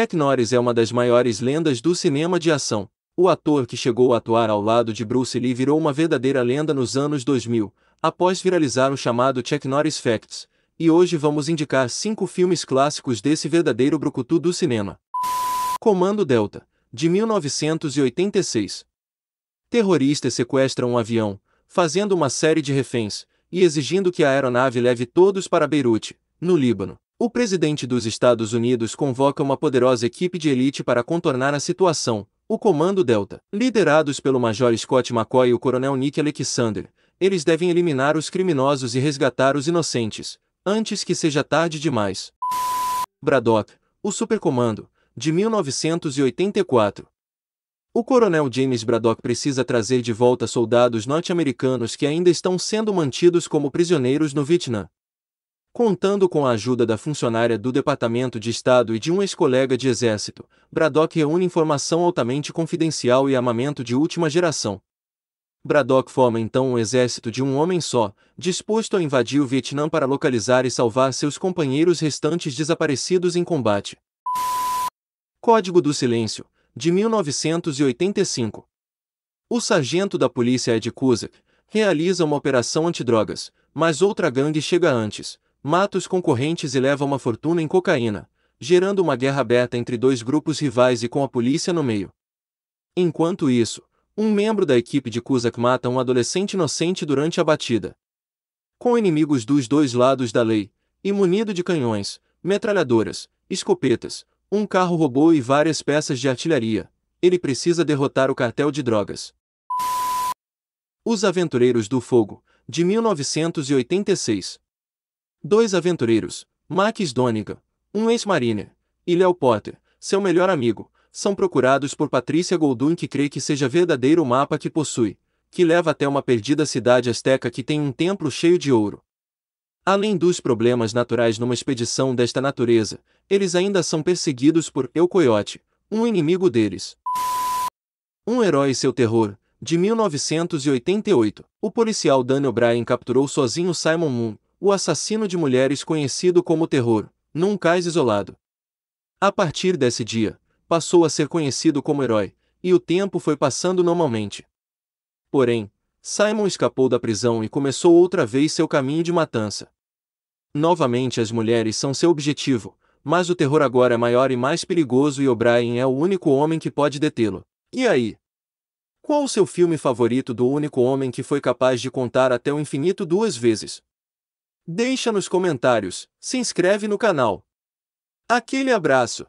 Chuck Norris é uma das maiores lendas do cinema de ação. O ator que chegou a atuar ao lado de Bruce Lee virou uma verdadeira lenda nos anos 2000, após viralizar o chamado Chuck Norris Facts, e hoje vamos indicar cinco filmes clássicos desse verdadeiro brucutu do cinema. Comando Delta, de 1986. Terroristas sequestram um avião, fazendo uma série de reféns, e exigindo que a aeronave leve todos para Beirute, no Líbano. O presidente dos Estados Unidos convoca uma poderosa equipe de elite para contornar a situação, o Comando Delta. Liderados pelo Major Scott McCoy e o Coronel Nick Alexander, eles devem eliminar os criminosos e resgatar os inocentes, antes que seja tarde demais. Braddock, o Supercomando, de 1984. O coronel James Braddock precisa trazer de volta soldados norte-americanos que ainda estão sendo mantidos como prisioneiros no Vietnã. Contando com a ajuda da funcionária do Departamento de Estado e de um ex-colega de exército, Braddock reúne informação altamente confidencial e armamento de última geração. Braddock forma então um exército de um homem só, disposto a invadir o Vietnã para localizar e salvar seus companheiros restantes desaparecidos em combate. Código do Silêncio, de 1985. O sargento da polícia Ed Cusack realiza uma operação antidrogas, mas outra gangue chega antes, mata os concorrentes e leva uma fortuna em cocaína, gerando uma guerra aberta entre dois grupos rivais e com a polícia no meio. Enquanto isso, um membro da equipe de Cusack mata um adolescente inocente durante a batida. Com inimigos dos dois lados da lei, e munido de canhões, metralhadoras, escopetas, um carro robô e várias peças de artilharia, ele precisa derrotar o cartel de drogas. Os Aventureiros do Fogo, de 1986. Dois aventureiros, Max Donegan, um ex-marine, e Leo Potter, seu melhor amigo, são procurados por Patrícia Goldun que crê que seja verdadeiro o mapa que possui, que leva até uma perdida cidade asteca que tem um templo cheio de ouro. Além dos problemas naturais numa expedição desta natureza, eles ainda são perseguidos por El Coyote, um inimigo deles. Um herói e seu terror, de 1988. O policial Daniel Bryan capturou sozinho Simon Moon, o assassino de mulheres conhecido como terror, num cais isolado. A partir desse dia, passou a ser conhecido como herói, e o tempo foi passando normalmente. Porém, Simon escapou da prisão e começou outra vez seu caminho de matança. Novamente as mulheres são seu objetivo, mas o terror agora é maior e mais perigoso e O'Brien é o único homem que pode detê-lo. E aí? Qual o seu filme favorito do único homem que foi capaz de contar até o infinito duas vezes? Deixa nos comentários, se inscreve no canal. Aquele abraço!